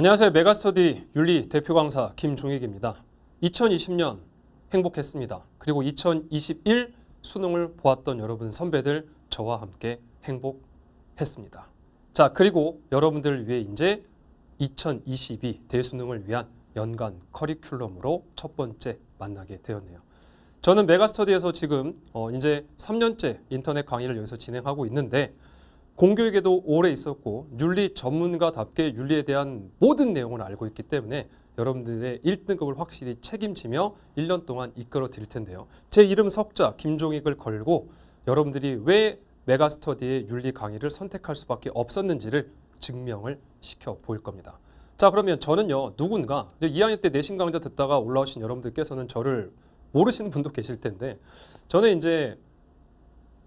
안녕하세요. 메가스터디 윤리 대표 강사 김종익입니다. 2020년 행복했습니다. 그리고 2021 수능을 보았던 여러분 선배들 저와 함께 행복했습니다. 자, 그리고 여러분들을 위해 이제 2022 대수능을 위한 연간 커리큘럼으로 첫 번째 만나게 되었네요. 저는 메가스터디에서 지금 어 이제 3년째 인터넷 강의를 여기서 진행하고 있는데 공교육에도 오래 있었고 윤리 전문가답게 윤리에 대한 모든 내용을 알고 있기 때문에 여러분들의 1등급을 확실히 책임지며 1년 동안 이끌어 드릴 텐데요. 제 이름 석자 김종익을 걸고 여러분들이 왜 메가스터디의 윤리 강의를 선택할 수밖에 없었는지를 증명을 시켜 보일 겁니다. 자 그러면 저는요 누군가 2학년 때 내신 강좌 듣다가 올라오신 여러분들께서는 저를 모르시는 분도 계실 텐데 저는 이제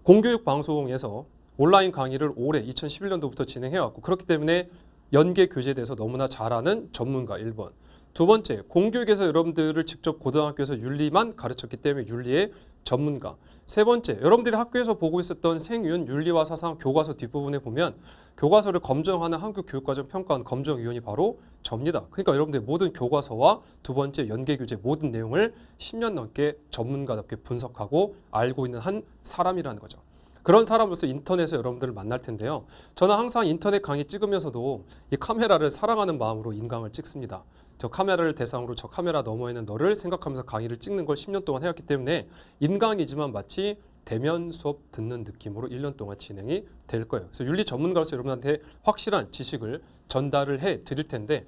공교육 방송에서 온라인 강의를 올해 2011년도부터 진행해왔고 그렇기 때문에 연계 교재에 대해서 너무나 잘아는 전문가 1번 두 번째 공교육에서 여러분들을 직접 고등학교에서 윤리만 가르쳤기 때문에 윤리의 전문가 세 번째 여러분들이 학교에서 보고 있었던 생윤 윤리와 사상 교과서 뒷부분에 보면 교과서를 검증하는 한국교육과정 평가원 검정위원이 바로 접니다 그러니까 여러분들 모든 교과서와 두 번째 연계교재 모든 내용을 10년 넘게 전문가답게 분석하고 알고 있는 한 사람이라는 거죠 그런 사람으로서 인터넷에 서 여러분들을 만날 텐데요. 저는 항상 인터넷 강의 찍으면서도 이 카메라를 사랑하는 마음으로 인강을 찍습니다. 저 카메라를 대상으로 저 카메라 너머에 있는 너를 생각하면서 강의를 찍는 걸 10년 동안 해왔기 때문에 인강이지만 마치 대면 수업 듣는 느낌으로 1년 동안 진행이 될 거예요. 그래서 윤리 전문가로서 여러분한테 확실한 지식을 전달을 해 드릴 텐데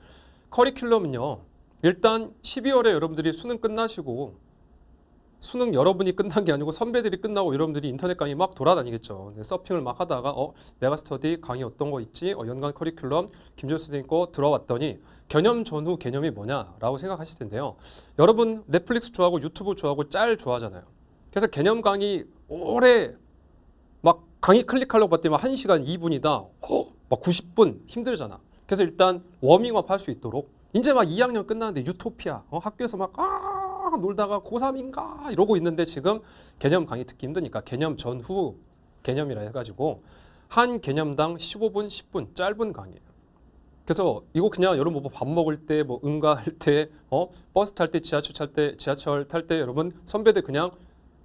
커리큘럼은요. 일단 12월에 여러분들이 수능 끝나시고 수능 여러분이 끝난 게 아니고 선배들이 끝나고 여러분들이 인터넷 강의 막 돌아다니겠죠. 네, 서핑을 막 하다가 어 메가스터디 강의 어떤 거 있지? 어, 연간 커리큘럼 김준 수 선생님 거 들어왔더니 개념 전후 개념이 뭐냐라고 생각하실 텐데요. 여러분 넷플릭스 좋아하고 유튜브 좋아하고 짤 좋아하잖아요. 그래서 개념 강의 오래 막 강의 클릭하려고 봤더니 막 1시간 2분이다. 허, 막 90분 힘들잖아. 그래서 일단 워밍업 할 수 있도록 이제 막 2학년 끝나는데 유토피아 어, 학교에서 막 아, 막 놀다가 고3인가 이러고 있는데 지금 개념 강의 듣기 힘드니까 개념 전후 개념이라 해가지고 한 개념당 15분, 10분 짧은 강의예요. 그래서 이거 그냥 여러분 뭐 밥 먹을 때, 뭐 응가할 때, 어 버스 탈 때, 지하철 탈 때, 지하철 탈 때 여러분 선배들 그냥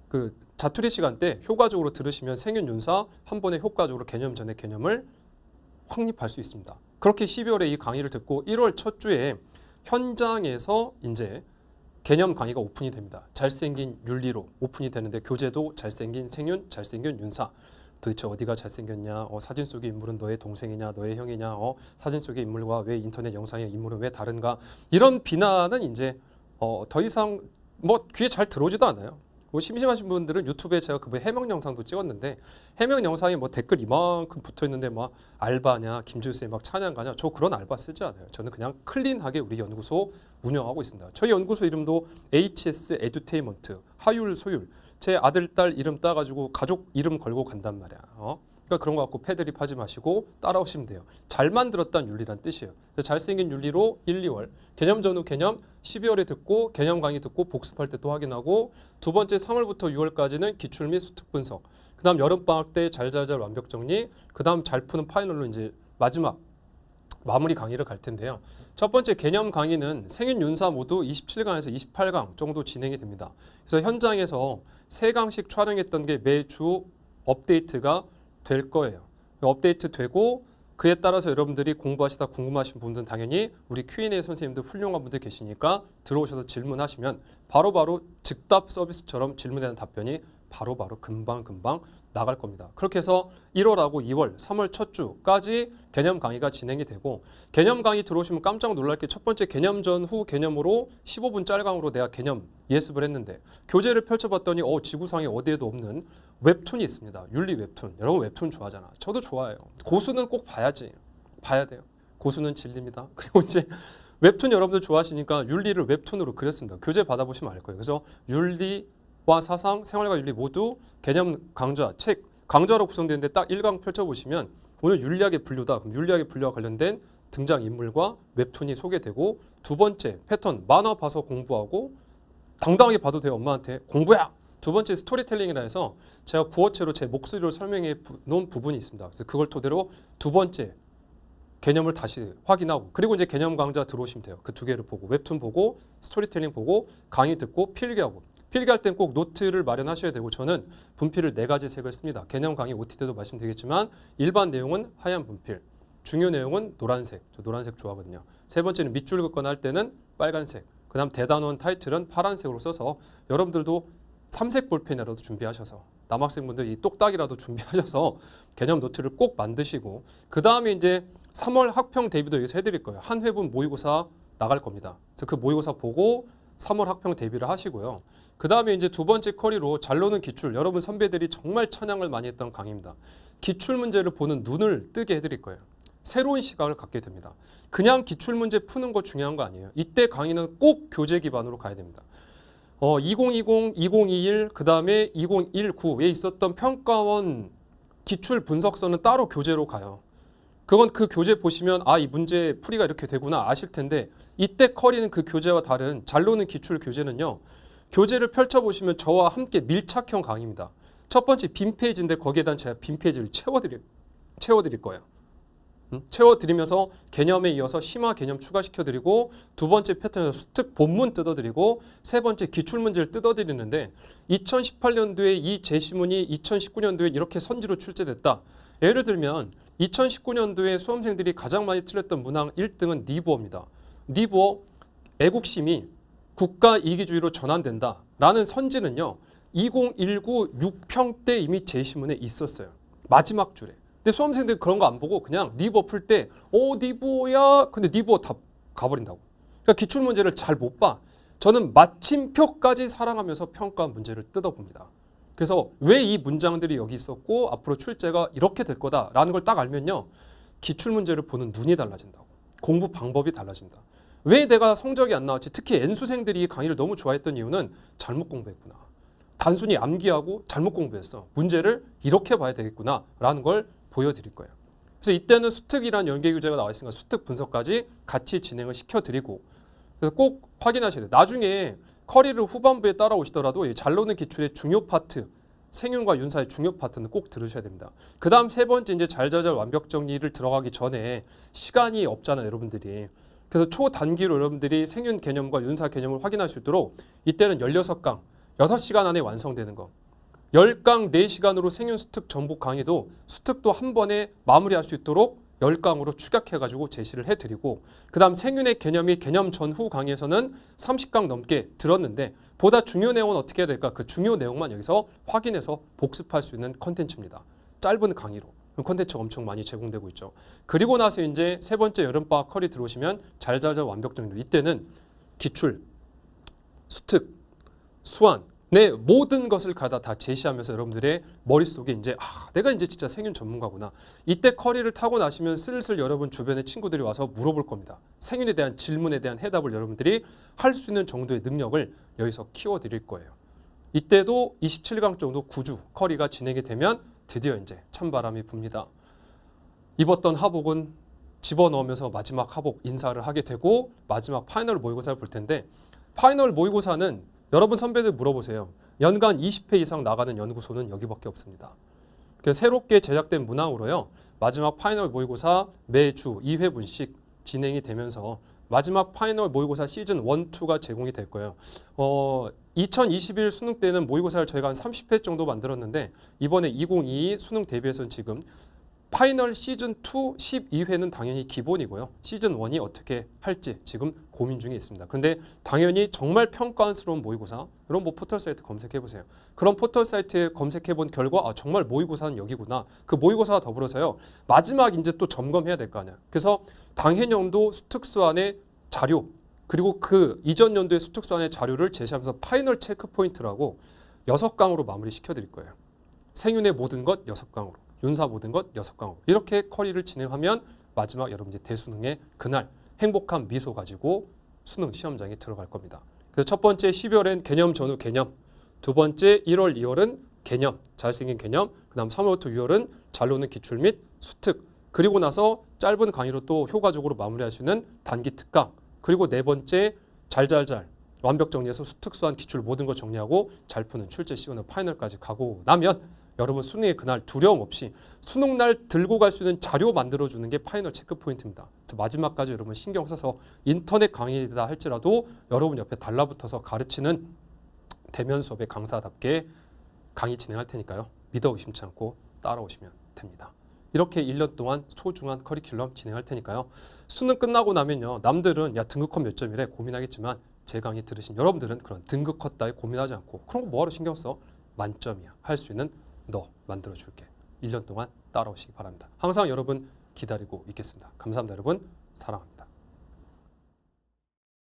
그 자투리 시간 때 효과적으로 들으시면 생윤윤사 한 번에 효과적으로 개념 전에 개념을 확립할 수 있습니다. 그렇게 12월에 이 강의를 듣고 1월 첫 주에 현장에서 이제 개념 강의가 오픈이 됩니다. 잘생긴 윤리로 오픈이 되는데 교재도 잘생긴 생윤, 잘생긴 윤사. 도대체 어디가 잘생겼냐? 어, 사진 속의 인물은 너의 동생이냐? 너의 형이냐? 어, 사진 속의 인물과 왜 인터넷 영상의 인물은 왜 다른가? 이런 비난은 이제 어, 더 이상 뭐 귀에 잘 들어오지도 않아요. 뭐 심심하신 분들은 유튜브에 제가 그 해명 영상도 찍었는데 해명 영상에 뭐 댓글 이만큼 붙어 있는데 막 알바냐 김준수님 막 찬양가냐 저 그런 알바 쓰지 않아요. 저는 그냥 클린하게 우리 연구소 운영하고 있습니다. 저희 연구소 이름도 HS 에듀테인먼트 하율 소율 제 아들 딸 이름 따가지고 가족 이름 걸고 간단 말이야. 어? 그러니까 그런 거같고 패드립하지 마시고 따라오시면 돼요. 잘 만들었다는 윤리란 뜻이에요. 잘생긴 윤리로 1, 2월 개념 전후 개념 12월에 듣고 개념 강의 듣고 복습할 때또 확인하고 두 번째 3월부터 6월까지는 기출 및 수특 분석 그 다음 여름방학 때 잘 잘잘 완벽 정리 그 다음 잘 푸는 파이널로 이제 마지막 마무리 강의를 갈 텐데요. 첫 번째 개념 강의는 생윤 윤사 모두 27강에서 28강 정도 진행이 됩니다. 그래서 현장에서 세강씩 촬영했던 게 매주 업데이트가 될 거예요. 업데이트 되고 그에 따라서 여러분들이 공부하시다 궁금하신 분들은 당연히 우리 Q&A 선생님들 훌륭한 분들 계시니까 들어오셔서 질문하시면 바로바로 바로 즉답 서비스처럼 질문에 대한 답변이 바로바로 바로 금방금방 나갈 겁니다. 그렇게 해서 1월하고 2월, 3월 첫 주까지 개념 강의가 진행이 되고 개념 강의 들어오시면 깜짝 놀랄 게 첫 번째 개념 전후 개념으로 15분 짤강으로 내가 개념 예습을 했는데 교재를 펼쳐봤더니 어 지구상에 어디에도 없는 웹툰이 있습니다. 윤리 웹툰. 여러분 웹툰 좋아하잖아. 저도 좋아해요. 고수는 꼭 봐야지. 봐야 돼요. 고수는 진리입니다. 그리고 이제 웹툰 여러분들 좋아하시니까 윤리를 웹툰으로 그렸습니다. 교재 받아보시면 알 거예요. 그래서 윤리와 사상, 생활과 윤리 모두 개념 강좌, 책, 강좌로 구성되는데 딱 1강 펼쳐보시면 오늘 윤리학의 분류다. 그럼 윤리학의 분류와 관련된 등장인물과 웹툰이 소개되고 두 번째 패턴, 만화 봐서 공부하고 당당하게 봐도 돼요. 엄마한테 공부야! 두 번째 스토리텔링이라 해서 제가 구어체로 제 목소리로 설명해 놓은 부분이 있습니다. 그래서 그걸 토대로 두 번째 개념을 다시 확인하고 그리고 이제 개념 강좌 들어오시면 돼요. 그 두 개를 보고 웹툰 보고 스토리텔링 보고 강의 듣고 필기하고 필기할 땐 꼭 노트를 마련하셔야 되고 저는 분필을 네 가지 색을 씁니다. 개념 강의 OT 때도 말씀드리겠지만 일반 내용은 하얀 분필, 중요 내용은 노란색, 저 노란색 좋아하거든요. 세 번째는 밑줄 긋거나 할 때는 빨간색, 그 다음 대단원 타이틀은 파란색으로 써서 여러분들도 삼색 볼펜이라도 준비하셔서 남학생분들 이 똑딱이라도 준비하셔서 개념 노트를 꼭 만드시고 그 다음에 이제 3월 학평 대비도 여기서 해드릴 거예요. 한 회분 모의고사 나갈 겁니다. 그래서 그 모의고사 보고 3월 학평 대비를 하시고요. 그 다음에 이제 두 번째 커리로 잘 노는 기출 여러분 선배들이 정말 찬양을 많이 했던 강의입니다. 기출 문제를 보는 눈을 뜨게 해드릴 거예요. 새로운 시각을 갖게 됩니다. 그냥 기출 문제 푸는 거 중요한 거 아니에요. 이때 강의는 꼭 교재 기반으로 가야 됩니다. 어, 2020, 2021, 그 다음에 2019에 있었던 평가원 기출 분석서는 따로 교재로 가요. 그건 그 교재 보시면 아 이 문제 풀이가 이렇게 되구나 아실 텐데 이때 커리는 그 교재와 다른 잘노는 기출 교재는요. 교재를 펼쳐보시면 저와 함께 밀착형 강의입니다. 첫 번째 빈 페이지인데 거기에 대한 제가 빈 페이지를 채워드릴, 채워드릴 거예요. 채워드리면서 개념에 이어서 심화 개념 추가시켜드리고 두 번째 패턴에서 수특 본문 뜯어드리고 세 번째 기출문제를 뜯어드리는데 2018년도에 이 제시문이 2019년도에 이렇게 선지로 출제됐다. 예를 들면 2019년도에 수험생들이 가장 많이 틀렸던 문항 1등은 니부어입니다. 니부어 애국심이 국가 이기주의로 전환된다 라는 선지는요. 2019 6평 때 이미 제시문에 있었어요. 마지막 줄에. 근데 수험생들 그런 거 안 보고 그냥 니버 풀때어 니버야 근데 니버 다 가버린다고. 그러니까 기출 문제를 잘 못 봐. 저는 마침표까지 사랑하면서 평가 문제를 뜯어봅니다. 그래서 왜 이 문장들이 여기 있었고 앞으로 출제가 이렇게 될 거다라는 걸 딱 알면요. 기출 문제를 보는 눈이 달라진다고. 공부 방법이 달라진다. 왜 내가 성적이 안 나왔지? 특히 N수생들이 강의를 너무 좋아했던 이유는 잘못 공부했구나. 단순히 암기하고 잘못 공부했어. 문제를 이렇게 봐야 되겠구나 라는 걸 보여드릴 거예요. 그래서 이때는 수특이란 연계규제가 나와 있으니까 수특 분석까지 같이 진행을 시켜드리고 그래서 꼭 확인하셔야 돼요. 나중에 커리를 후반부에 따라오시더라도 잘 노는 기출의 중요 파트 생윤과 윤사의 중요 파트는 꼭 들으셔야 됩니다. 그 다음 세 번째 이제 잘잘잘 완벽 정리를 들어가기 전에 시간이 없잖아요. 여러분들이. 그래서 초단기로 여러분들이 생윤 개념과 윤사 개념을 확인할 수 있도록 이때는 16강, 6시간 안에 완성되는 거1 0강 4시간으로 생윤 수특 전부 강의도 수특도 한 번에 마무리할 수 있도록 1 0강으로 축약해가지고 제시를 해드리고 그 다음 생윤의 개념이 개념 전후 강의에서는 30강 넘게 들었는데 보다 중요 내용은 어떻게 해야 될까 그 중요 내용만 여기서 확인해서 복습할 수 있는 컨텐츠입니다. 짧은 강의로 컨텐츠가 엄청 많이 제공되고 있죠. 그리고 나서 이제 세 번째 여름방학 커리 들어오시면 잘잘잘 완벽 정리 이때는 기출, 수특, 수완 내 네, 모든 것을 가다 다 제시하면서 여러분들의 머릿속에 이제 아, 내가 이제 진짜 생윤 전문가구나. 이때 커리를 타고 나시면 슬슬 여러분 주변의 친구들이 와서 물어볼 겁니다. 생윤에 대한 질문에 대한 해답을 여러분들이 할 수 있는 정도의 능력을 여기서 키워 드릴 거예요. 이때도 27강 정도 구주 커리가 진행이 되면 드디어 이제 찬바람이 붑니다. 입었던 하복은 집어넣으면서 마지막 하복 인사를 하게 되고 마지막 파이널 모의고사를 볼 텐데 파이널 모의고사는 여러분 선배들 물어보세요. 연간 20회 이상 나가는 연구소는 여기밖에 없습니다. 새롭게 제작된 문항으로요. 마지막 파이널 모의고사 매주 2회분씩 진행이 되면서 마지막 파이널 모의고사 시즌 1, 2가 제공이 될 거예요. 어, 2021 수능 때는 모의고사를 저희가 한 30회 정도 만들었는데 이번에 2022 수능 대비해서는 지금 파이널 시즌 2 12회는 당연히 기본이고요. 시즌 1이 어떻게 할지 지금 고민 중에 있습니다. 그런데 당연히 정말 평가스러운 한 모의고사 이런 뭐 포털 사이트 검색해 보세요. 그럼 포털 사이트에 검색해 본 결과 아 정말 모의고사는 여기구나. 그 모의고사와 더불어서요. 마지막 이제 또 점검해야 될 거 아니야. 그래서 당해년도 수특수안의 자료 그리고 그 이전 연도의 수특수안의 자료를 제시하면서 파이널 체크 포인트라고 6 강으로 마무리 시켜 드릴 거예요. 생윤의 모든 것6 강으로. 윤사 모든 것 6과목 이렇게 커리를 진행하면 마지막 여러분 이제 대수능의 그날 행복한 미소 가지고 수능 시험장에 들어갈 겁니다. 그첫 번째 12월엔 개념 전후 개념 두 번째 1월 2월은 개념 잘생긴 개념 그 다음 3월부터 6월은 잘 노는 기출 및 수특 그리고 나서 짧은 강의로 또 효과적으로 마무리할 수 있는 단기 특강 그리고 네 번째 잘잘잘 완벽 정리해서 수특수한 기출 모든 걸 정리하고 잘 푸는 출제 시간은 파이널까지 가고 나면 여러분 수능의 그날 두려움 없이 수능 날 들고 갈 수 있는 자료 만들어주는 게 파이널 체크포인트입니다. 마지막까지 여러분 신경 써서 인터넷 강의다 할지라도 여러분 옆에 달라붙어서 가르치는 대면 수업의 강사답게 강의 진행할 테니까요. 믿어 의심치 않고 따라오시면 됩니다. 이렇게 1년 동안 소중한 커리큘럼 진행할 테니까요. 수능 끝나고 나면요. 남들은 야 등급컷 몇 점이래 고민하겠지만 제 강의 들으신 여러분들은 그런 등급컷 따위 고민하지 않고 그런 거 뭐하러 신경 써? 만점이야. 할 수 있는 너 만들어줄게. 1년 동안 따라오시기 바랍니다. 항상 여러분 기다리고 있겠습니다. 감사합니다 여러분. 사랑합니다.